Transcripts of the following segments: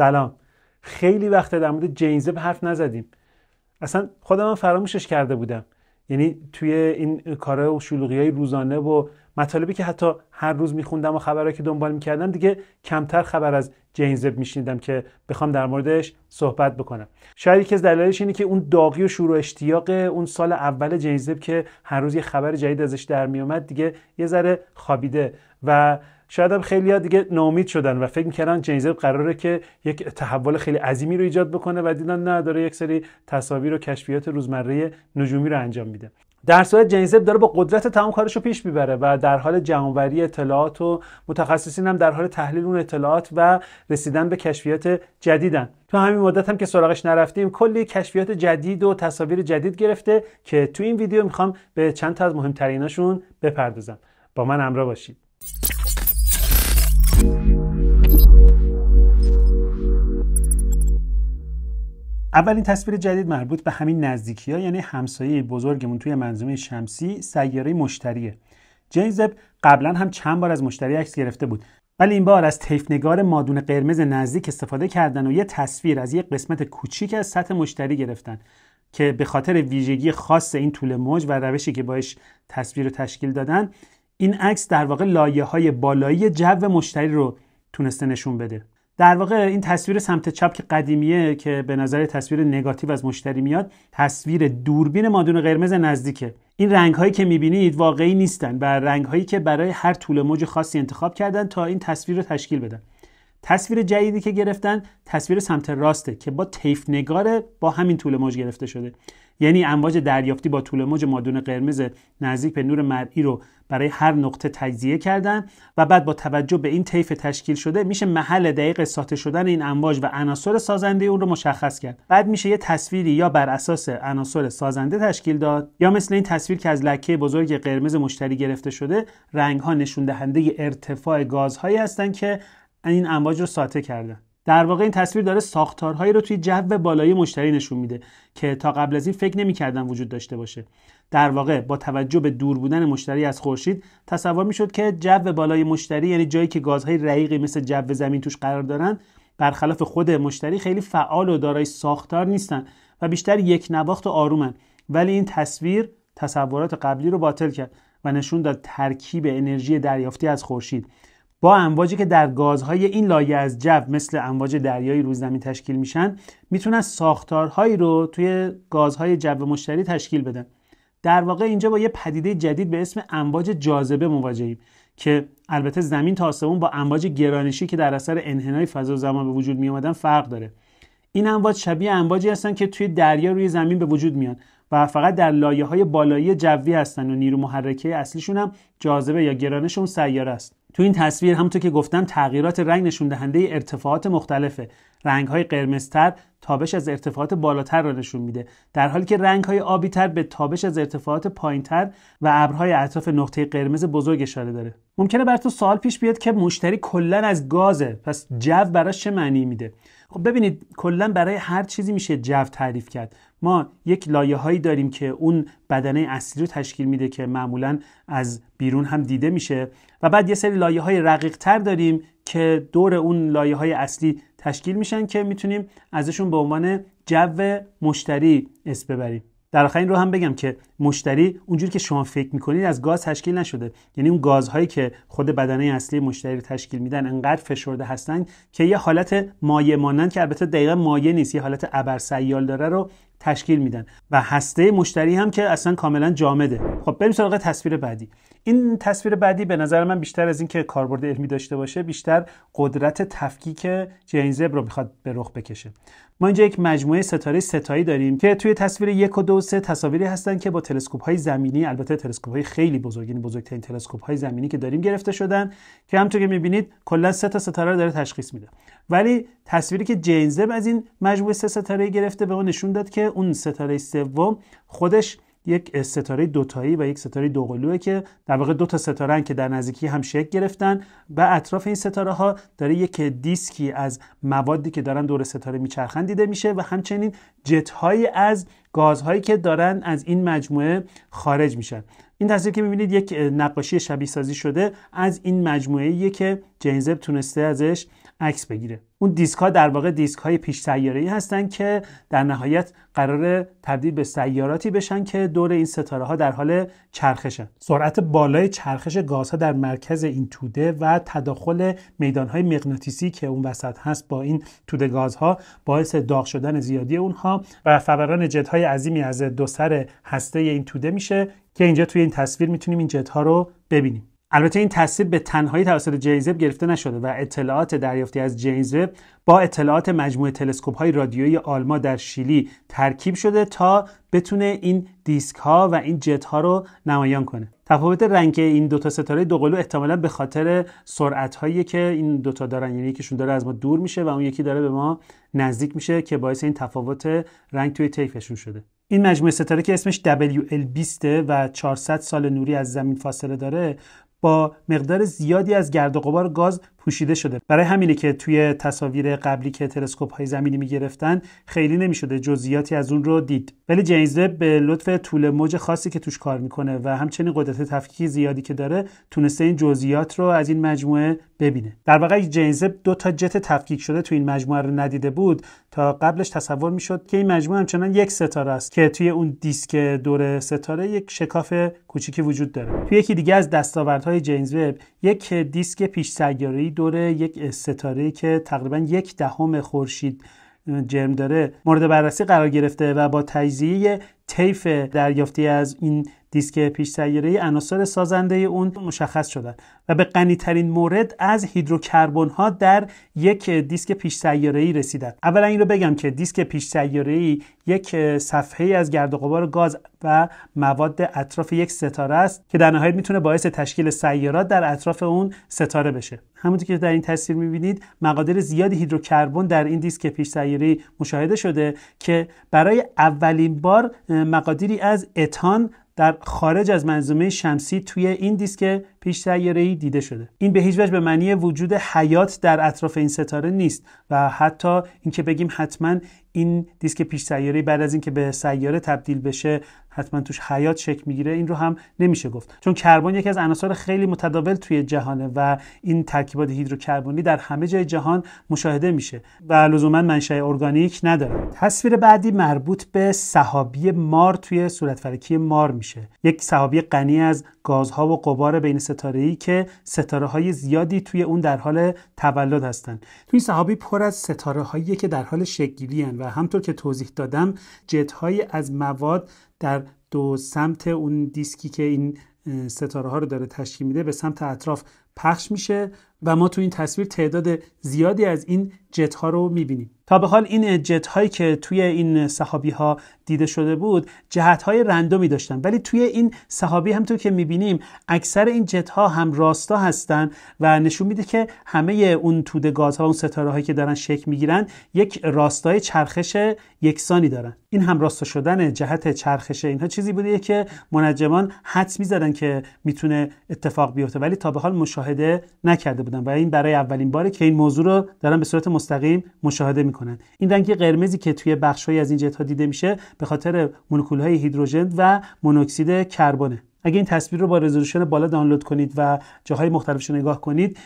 سلام خیلی وقت در مورد جینزب حرف نزدیم اصلا خودم فراموشش کرده بودم یعنی توی این کارهای و شلوغی های روزانه و مطالبی که حتی هر روز میخوندم و خبرهایی که دنبال میکردم دیگه کمتر خبر از جینزب میشنیدم که بخوام در موردش صحبت بکنم شاید یکی از دلایلش اینه که اون داغی و شور و اشتیاق اون سال اول جینزب که هر روز یه خبر جدید ازش در میومد دیگه یه ذره خابیده و شاید هم خیلی ها دیگه ناامید شدن و فکر میکردن جیزب قراره که یک تحول خیلی عظیمی رو ایجاد بکنه و دیدن نه داره یک سری تصاویر و کشفیات روزمره نجومی رو انجام میده در صورت جنیزب داره با قدرت تمام کارش رو پیش میبره و در حال جمعوری اطلاعات و متخصصین هم در حال تحلیل اون اطلاعات و رسیدن به کشفیات جدیدن تو همین مدت هم که سراغش نرفتیم کلی کشفیات جدید و تصاویر جدید گرفته که تو این ویدیو میخوام به چند تا از مهمتریناشون بپردازم با من همراه باشید اولین تصویر جدید مربوط به همین نزدیکی یعنی همسایه بزرگمون توی منظومه شمسی سیاره مشتریه جیزب قبلا هم چند بار از مشتری عکس گرفته بود ولی این بار از تیفنگار مادون قرمز نزدیک استفاده کردن و یه تصویر از یک قسمت کوچیک از سطح مشتری گرفتن که به خاطر ویژگی خاص این طول موج و روشی که باش تصویر رو تشکیل دادن این عکس در واقع لایه بالایی جو مشتری رو تونسته نشون بده در واقع این تصویر سمت چپ که قدیمیه که به نظر تصویر نگاتیو از مشتری میاد تصویر دوربین مادون قرمز نزدیکه این رنگ هایی که میبینید واقعی نیستن و رنگ هایی که برای هر طول موج خاصی انتخاب کردن تا این تصویر رو تشکیل بدن تصویر جدیدی که گرفتن تصویر سمت راسته که با تیف نگار با همین طول موج گرفته شده یعنی امواج دریافتی با طول موج مادون قرمز نزدیک به نور مرئی رو برای هر نقطه تجزیه کردن و بعد با توجه به این طیف تشکیل شده میشه محل دقیق ساته شدن این امواج و عناصر سازنده اون رو مشخص کرد بعد میشه یه تصویری یا بر اساس عناصر سازنده تشکیل داد یا مثل این تصویر که از لکه بزرگ قرمز مشتری گرفته شده رنگ ها نشون دهنده ارتفاع گازهایی هستند که یعنی این امواج رو ساطع کردن در واقع این تصویر داره ساختارهایی رو توی جو بالایی مشتری نشون میده که تا قبل از این فکر نمیکردن وجود داشته باشه در واقع با توجه به دور بودن مشتری از خورشید تصور میشد که جو بالای مشتری یعنی جایی که گازهای رقیقی مثل جو زمین توش قرار دارن برخلاف خود مشتری خیلی فعال و دارای ساختار نیستن و بیشتر یک نواخت و آرومن ولی این تصویر تصورات قبلی رو باطل کرد و نشون داد ترکیب انرژی دریافتی از خورشید با امواجی که در گازهای این لایه از جو مثل امواج دریایی روی زمین تشکیل میشن میتونن ساختارهایی رو توی گازهای جو مشتری تشکیل بدن در واقع اینجا با یه پدیده جدید به اسم امواج جاذبه مواجهیم که البته زمین تا با امواج گرانشی که در اثر انحنای فضا و زمان به وجود می فرق داره این امواج شبیه امواجی هستن که توی دریا روی زمین به وجود میان و فقط در لایه بالایی جوی هستن و نیرو محرکه اصلیشون هم جاذبه یا گرانش اون است تو این تصویر همونطور که گفتم تغییرات رنگ نشون دهنده ارتفاعات مختلفه رنگ های قرمزتر تابش از ارتفاعات بالاتر را نشون میده در حالی که رنگ های آبیتر به تابش از ارتفاعات پایینتر و ابرهای اطراف نقطه قرمز بزرگ اشاره داره ممکنه بر تو سوال پیش بیاد که مشتری کلا از گازه پس جو براش چه معنی میده خب ببینید کلا برای هر چیزی میشه جو تعریف کرد ما یک لایه هایی داریم که اون بدنه اصلی رو تشکیل میده که معمولا از بیرون هم دیده میشه و بعد یه سری لایه های رقیق تر داریم که دور اون لایه های اصلی تشکیل میشن که میتونیم ازشون به عنوان جو مشتری اسم ببریم در آخرین رو هم بگم که مشتری اونجوری که شما فکر میکنید از گاز تشکیل نشده یعنی اون گازهایی که خود بدنه اصلی مشتری رو تشکیل میدن انقدر فشرده هستن که یه حالت مایع مانند که البته دقیقا مایه نیست یه حالت سیال داره رو تشکیل میدن و هسته مشتری هم که اصلا کاملا جامده خب بریم سراغ تصویر بعدی این تصویر بعدی به نظر من بیشتر از اینکه کاربرد علمی داشته باشه بیشتر قدرت تفکیک جینزب رو میخواد به رخ بکشه ما اینجا یک مجموعه ستاره ستایی داریم که توی تصویر یک و دو سه تصاویری هستن که با تلسکوپ های زمینی البته تلسکوپ های خیلی بزرگ یعنی بزرگترین تلسکوپ های زمینی که داریم گرفته شدن که همونطور که میبینید کلا سه تا ستاره داره تشخیص میده ولی تصویری که جینزب از این مجموعه سه ستاره گرفته به ما نشون داد که اون ستاره سوم خودش یک ستاره دوتایی و یک ستاره دوقلوه که در واقع دو تا ستاره که در نزدیکی هم شکل گرفتن و اطراف این ستاره ها داره یک دیسکی از موادی که دارن دور ستاره میچرخن دیده میشه و همچنین جت های از گازهایی که دارن از این مجموعه خارج میشن این تصویر که میبینید یک نقاشی شبیه سازی شده از این مجموعه که جینزب تونسته ازش عکس بگیره اون دیسک ها در واقع دیسک های پیش سیاره ای هستن که در نهایت قرار تبدیل به سیاراتی بشن که دور این ستاره ها در حال چرخشن سرعت بالای چرخش گازها در مرکز این توده و تداخل میدان های مغناطیسی که اون وسط هست با این توده گازها باعث داغ شدن زیادی اونها و فوران جت عظیمی از دو سر هسته این توده میشه که اینجا توی این تصویر میتونیم این جت رو ببینیم البته این تصویر به تنهایی توسط وب گرفته نشده و اطلاعات دریافتی از وب با اطلاعات مجموعه تلسکوپ های رادیویی آلما در شیلی ترکیب شده تا بتونه این دیسک ها و این جت ها رو نمایان کنه تفاوت رنگ این دوتا ستاره دوقلو احتمالا به خاطر سرعت هایی که این دوتا دارن یعنی یکیشون داره از ما دور میشه و اون یکی داره به ما نزدیک میشه که باعث این تفاوت رنگ توی طیفشون شده این مجموعه ستاره که اسمش WL20 و 400 سال نوری از زمین فاصله داره با مقدار زیادی از گرد و غبار گاز پوشیده شده برای همینه که توی تصاویر قبلی که تلسکوپ های زمینی میگرفتن خیلی نمیشده جزئیاتی از اون رو دید ولی جیمز وب به لطف طول موج خاصی که توش کار میکنه و همچنین قدرت تفکیک زیادی که داره تونسته این جزئیات رو از این مجموعه ببینه در واقع جیمز دو تا جت تفکیک شده توی این مجموعه رو ندیده بود تا قبلش تصور میشد که این مجموعه همچنان یک ستاره است که توی اون دیسک دور ستاره یک شکاف کوچیکی وجود داره توی یکی دیگه از دستاوردهای جیمز یک دیسک پیش دور یک ستاره که تقریبا یک دهم خورشید جرم داره مورد بررسی قرار گرفته و با تجزیه طیف دریافتی از این دیسک پیش سیاره عناصر سازنده اون مشخص شدن و به غنی ترین مورد از هیدروکربن ها در یک دیسک پیش سیاره ای رسیدن اولا این رو بگم که دیسک پیش سیاره ای یک صفحه از گرد و غبار گاز و مواد اطراف یک ستاره است که در نهایت میتونه باعث تشکیل سیارات در اطراف اون ستاره بشه همونطور که در این تصویر میبینید مقادیر زیادی هیدروکربن در این دیسک پیش سیاره مشاهده شده که برای اولین بار مقادیری از اتان در خارج از منظومه شمسی توی این دیسک پیش ای دیده شده این به هیچ وجه به معنی وجود حیات در اطراف این ستاره نیست و حتی اینکه بگیم حتما این دیسک پیش بعد از اینکه به سیاره تبدیل بشه حتما توش حیات شکل میگیره این رو هم نمیشه گفت چون کربن یکی از عناصر خیلی متداول توی جهانه و این ترکیبات هیدروکربنی در همه جای جهان مشاهده میشه و لزوما منشأ ارگانیک نداره تصویر بعدی مربوط به صحابی مار توی فلکی مار میشه یک صحابی غنی از گازها و قبار بین ستاره ای که ستاره های زیادی توی اون در حال تولد هستند توی صحابی پر از ستاره هایی که در حال شکل و همطور که توضیح دادم جت از مواد در دو سمت اون دیسکی که این ستاره ها رو داره تشکیل میده به سمت اطراف پخش میشه و ما تو این تصویر تعداد زیادی از این جت ها رو میبینیم تا به حال این جت هایی که توی این صحابی ها دیده شده بود جهت های رندومی داشتن ولی توی این صحابی تو که میبینیم اکثر این جت ها هم راستا هستن و نشون میده که همه اون توده گازها و اون ستاره هایی که دارن شکل میگیرن یک راستای چرخش یکسانی دارن این هم راستا شدن جهت چرخش اینها چیزی بوده که منجمان حدس میزدن که میتونه اتفاق بیفته ولی تا به حال مشاهده نکرده بودن و این برای اولین باره که این موضوع رو دارن به صورت مستقیم مشاهده میکنن این رنگ قرمزی که توی بخشهایی از این جت ها دیده میشه به خاطر مولکول های هیدروژن و مونوکسید کربنه اگه این تصویر رو با رزولوشن بالا دانلود کنید و جاهای مختلفش رو نگاه کنید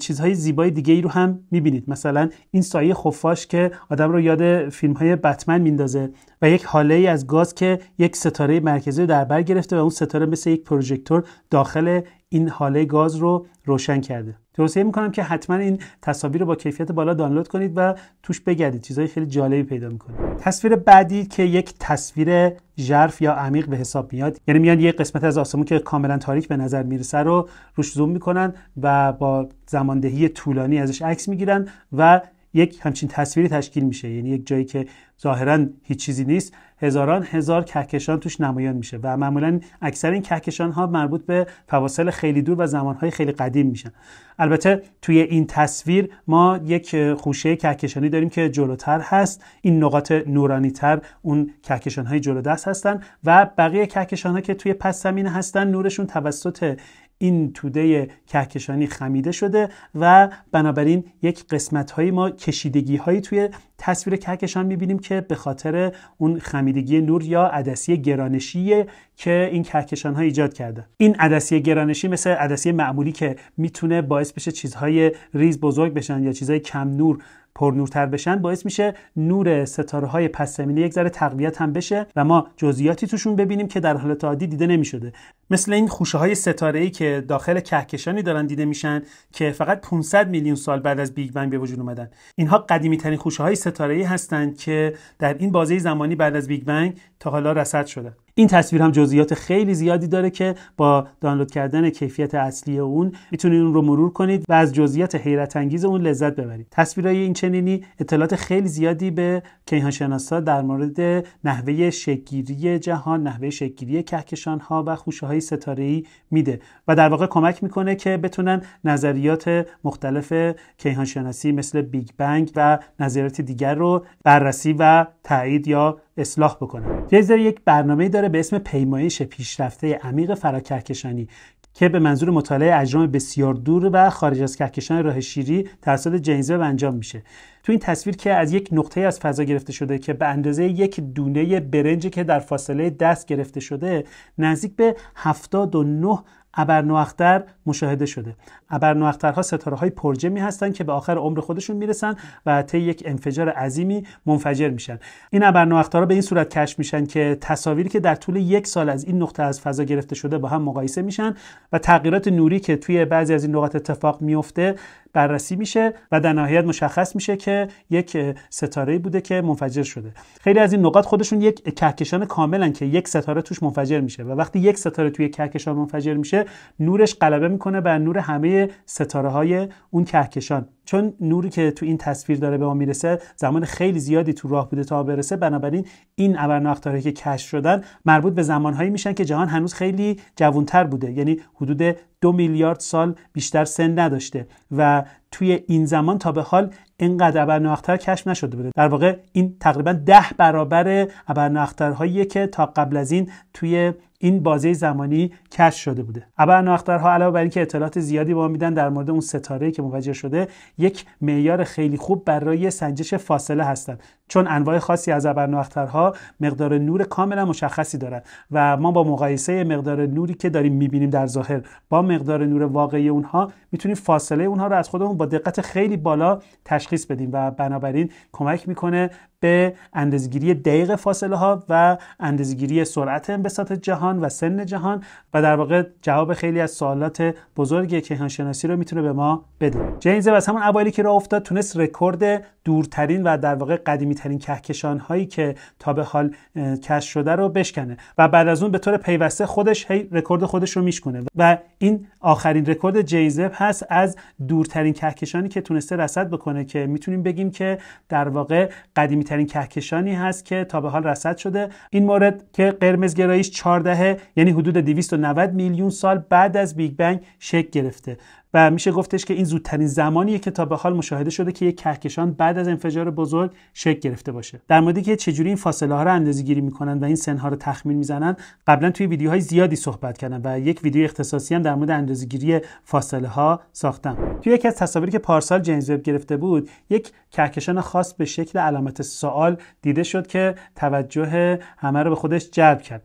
چیزهای زیبای دیگه ای رو هم میبینید مثلا این سایه خفاش که آدم رو یاد فیلم های بتمن میندازه و یک حاله ای از گاز که یک ستاره مرکزی رو در بر گرفته و اون ستاره مثل یک پروژکتور داخل این حاله گاز رو روشن کرده توصیه میکنم که حتما این تصاویر رو با کیفیت بالا دانلود کنید و توش بگردید چیزهای خیلی جالبی پیدا میکنید تصویر بعدی که یک تصویر ژرف یا عمیق به حساب میاد یعنی میان یه قسمت از آسمون که کاملا تاریک به نظر میرسه رو روش زوم میکنن و با زماندهی طولانی ازش عکس میگیرن و یک همچین تصویری تشکیل میشه یعنی یک جایی که ظاهرا هیچ چیزی نیست هزاران هزار کهکشان توش نمایان میشه و معمولا اکثر این کهکشان ها مربوط به فواصل خیلی دور و زمانهای خیلی قدیم میشن البته توی این تصویر ما یک خوشه کهکشانی داریم که جلوتر هست این نقاط نورانی تر اون کهکشان های جلو دست هستن و بقیه کهکشان ها که توی پس زمینه هستن نورشون توسط این توده کهکشانی خمیده شده و بنابراین یک قسمت های ما کشیدگی هایی توی تصویر کهکشان میبینیم که به خاطر اون خمیدگی نور یا عدسی گرانشی که این کهکشان ها ایجاد کرده این عدسی گرانشی مثل عدسی معمولی که میتونه باعث بشه چیزهای ریز بزرگ بشن یا چیزهای کم نور پرنورتر بشن باعث میشه نور ستاره های پس زمینه یک ذره تقویت هم بشه و ما جزئیاتی توشون ببینیم که در حالت عادی دیده نمیشده مثل این خوشه های ستاره ای که داخل کهکشانی دارن دیده میشن که فقط 500 میلیون سال بعد از بیگ بنگ به وجود اومدن اینها قدیمی ترین خوشه های ستاره ای هستند که در این بازه زمانی بعد از بیگ بنگ تا حالا رصد شده این تصویر هم جزئیات خیلی زیادی داره که با دانلود کردن کیفیت اصلی اون میتونید اون رو مرور کنید و از جزئیات حیرت انگیز اون لذت ببرید تصویرهای این چنینی اطلاعات خیلی زیادی به کیهانشناسا در مورد نحوه شکگیری جهان نحوه شکگیری کهکشان ها و خوشه های ستاره ای میده و در واقع کمک میکنه که بتونن نظریات مختلف کیهانشناسی مثل بیگ بنگ و نظریات دیگر رو بررسی و تایید یا اصلاح بکنم فریزر یک برنامه داره به اسم پیمایش پیشرفته عمیق فراکهکشانی که به منظور مطالعه اجرام بسیار دور و خارج از کهکشان راه شیری توسط جیمز و انجام میشه تو این تصویر که از یک نقطه از فضا گرفته شده که به اندازه یک دونه برنج که در فاصله دست گرفته شده نزدیک به 79 ابرنواختر مشاهده شده ابرنواخترها ستاره های پرجمی هستند که به آخر عمر خودشون میرسن و طی یک انفجار عظیمی منفجر میشن این ابرنواخترها به این صورت کشف میشن که تصاویری که در طول یک سال از این نقطه از فضا گرفته شده با هم مقایسه میشن و تغییرات نوری که توی بعضی از این نقاط اتفاق میفته بررسی میشه و در نهایت مشخص میشه که یک ستاره بوده که منفجر شده خیلی از این نقاط خودشون یک کهکشان کاملا که یک ستاره توش منفجر میشه و وقتی یک ستاره توی کهکشان منفجر میشه نورش غلبه میکنه بر نور همه ستاره های اون کهکشان چون نوری که تو این تصویر داره به ما میرسه زمان خیلی زیادی تو راه بوده تا برسه بنابراین این ابرناختارهایی که کشف شدن مربوط به زمانهایی میشن که جهان هنوز خیلی جوانتر بوده یعنی حدود دو میلیارد سال بیشتر سن نداشته و توی این زمان تا به حال اینقدر ابرناختر کشف نشده بوده در واقع این تقریبا ده برابر ابرناخترهایی که تا قبل از این توی این بازه زمانی کش شده بوده ابرنواخترها علاوه بر اینکه اطلاعات زیادی ما میدن در مورد اون ستاره که موجه شده یک معیار خیلی خوب برای سنجش فاصله هستند چون انواع خاصی از ابرنواخترها مقدار نور کاملا مشخصی دارند و ما با مقایسه مقدار نوری که داریم میبینیم در ظاهر با مقدار نور واقعی اونها میتونیم فاصله اونها رو از خودمون با دقت خیلی بالا تشخیص بدیم و بنابراین کمک میکنه به اندازگیری دقیق فاصله ها و اندازگیری سرعت انبساط جهان و سن جهان و در واقع جواب خیلی از سوالات بزرگ کهانشناسی رو میتونه به ما بده جیمز از همون اوایلی که راه افتاد تونست رکورد دورترین و در واقع قدیمی ترین کهکشان هایی که تا به حال کشف شده رو بشکنه و بعد از اون به طور پیوسته خودش هی رکورد خودش رو میشکنه و این آخرین رکورد جیزب هست از دورترین کهکشانی که تونسته رصد بکنه که میتونیم بگیم که در واقع قدیمی ترین کهکشانی هست که تا به حال رصد شده این مورد که قرمزگراییش 14 یعنی حدود 290 میلیون سال بعد از بیگ بنگ شکل گرفته و میشه گفتش که این زودترین زمانیه که تا به حال مشاهده شده که یک کهکشان بعد از انفجار بزرگ شکل گرفته باشه در موردی که چجوری این فاصله ها رو اندازه گیری میکنن و این سنها رو تخمین میزنن قبلا توی ویدیوهای زیادی صحبت کردم و یک ویدیو اختصاصی هم در مورد اندازه گیری فاصله ها ساختم توی یکی از تصاویری که پارسال جیمز گرفته بود یک کهکشان خاص به شکل علامت سوال دیده شد که توجه همه رو به خودش جلب کرد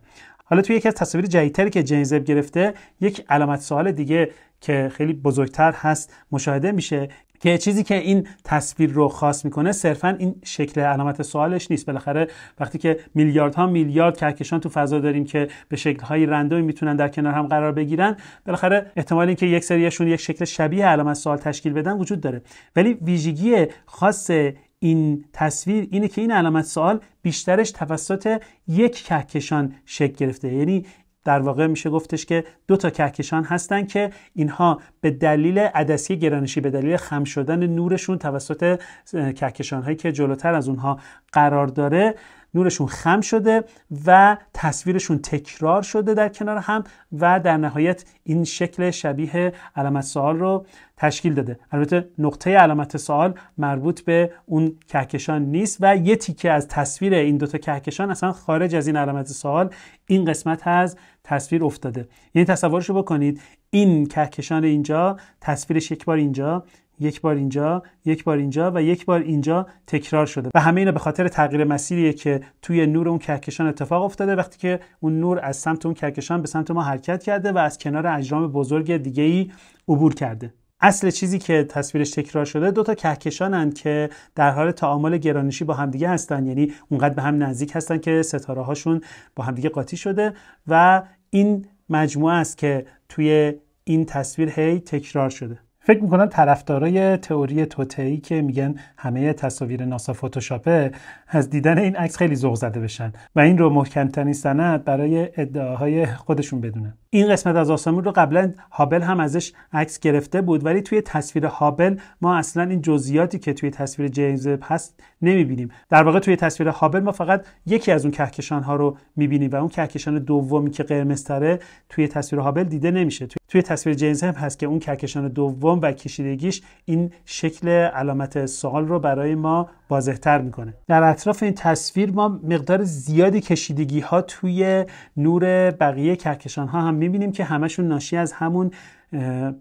حالا توی یکی از تصاویر جدیدتری که جیمز گرفته یک علامت سوال دیگه که خیلی بزرگتر هست مشاهده میشه که چیزی که این تصویر رو خاص میکنه صرفا این شکل علامت سوالش نیست بالاخره وقتی که میلیاردها میلیارد کهکشان تو فضا داریم که به شکل‌های رندوم میتونن در کنار هم قرار بگیرن بالاخره احتمال اینکه یک سریشون یک شکل شبیه علامت سوال تشکیل بدن وجود داره ولی ویژگی خاص این تصویر اینه که این علامت سوال بیشترش توسط یک کهکشان شکل گرفته یعنی در واقع میشه گفتش که دو تا کهکشان هستن که اینها به دلیل عدسی گرانشی به دلیل خم شدن نورشون توسط کهکشان که جلوتر از اونها قرار داره نورشون خم شده و تصویرشون تکرار شده در کنار هم و در نهایت این شکل شبیه علامت سوال رو تشکیل داده البته نقطه علامت سوال مربوط به اون کهکشان نیست و یه تیکه از تصویر این دوتا کهکشان اصلا خارج از این علامت سوال این قسمت از تصویر افتاده یعنی تصورشو بکنید این کهکشان اینجا تصویرش یک بار اینجا یک بار اینجا یک بار اینجا و یک بار اینجا تکرار شده و همه اینا به خاطر تغییر مسیریه که توی نور اون کهکشان اتفاق افتاده وقتی که اون نور از سمت اون کهکشان به سمت ما حرکت کرده و از کنار اجرام بزرگ دیگه ای عبور کرده اصل چیزی که تصویرش تکرار شده دو تا کهکشانند که در حال تعامل گرانشی با همدیگه هستن یعنی اونقدر به هم نزدیک هستن که ستاره هاشون با همدیگه قاطی شده و این مجموعه است که توی این تصویر هی تکرار شده فکر میکنم طرفدارای تئوری توتعی که میگن همه تصاویر ناسا فتوشاپه از دیدن این عکس خیلی ذوق زده بشن و این رو محکمترین سند برای ادعاهای خودشون بدونن این قسمت از آسمون رو قبلا هابل هم ازش عکس گرفته بود ولی توی تصویر هابل ما اصلا این جزئیاتی که توی تصویر جیمز هست نمیبینیم در واقع توی تصویر هابل ما فقط یکی از اون کهکشان ها رو میبینیم و اون کهکشان دومی که تره توی تصویر هابل دیده نمیشه توی, توی تصویر جیمز هم هست که اون کهکشان دوم و کشیدگیش این شکل علامت سوال رو برای ما واضحتر میکنه در اطراف این تصویر ما مقدار زیادی کشیدگی ها توی نور بقیه کهکشان ها هم میبینیم که همشون ناشی از همون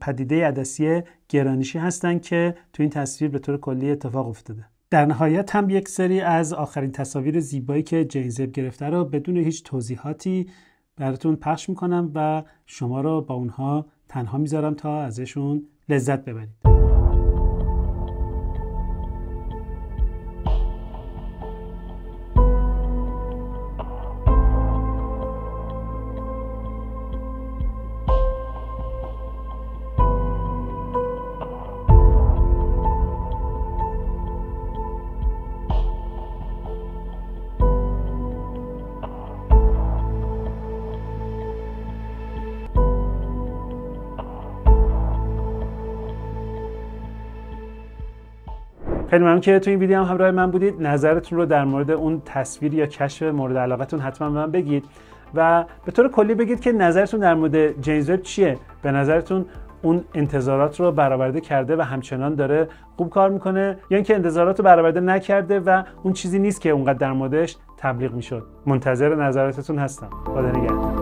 پدیده عدسی گرانشی هستن که تو این تصویر به طور کلی اتفاق افتاده در نهایت هم یک سری از آخرین تصاویر زیبایی که جینزب گرفته رو بدون هیچ توضیحاتی براتون پخش میکنم و شما رو با اونها تنها میذارم تا ازشون لذت ببرید خیلی ممنون که تو این ویدیو هم همراه من بودید نظرتون رو در مورد اون تصویر یا کشف مورد علاقتون حتما به من بگید و به طور کلی بگید که نظرتون در مورد جیمز چیه به نظرتون اون انتظارات رو برآورده کرده و همچنان داره خوب کار میکنه یا اینکه انتظارات رو برآورده نکرده و اون چیزی نیست که اونقدر در موردش تبلیغ میشد منتظر نظراتتون هستم خدا نگهدار